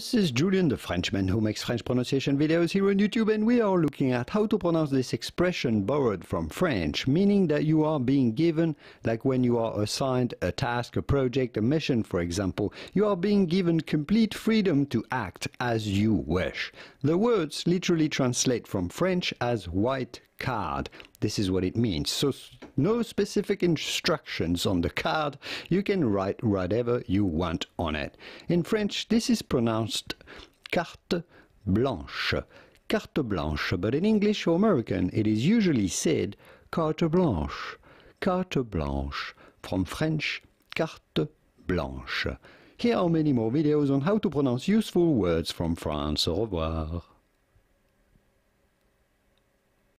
This is Julian, the Frenchman who makes French pronunciation videos here on YouTube, and we are looking at how to pronounce this expression borrowed from French, meaning that you are being given, like when you are assigned a task, a project, a mission, for example, you are being given complete freedom to act as you wish. The words literally translate from French as white card, this is what it means. So no specific instructions on the card. You can write whatever you want on it. In French, this is pronounced carte blanche. Carte blanche, but in English or American, it is usually said carte blanche. Carte blanche. From French, carte blanche. Here are many more videos on how to pronounce useful words from France. Au revoir.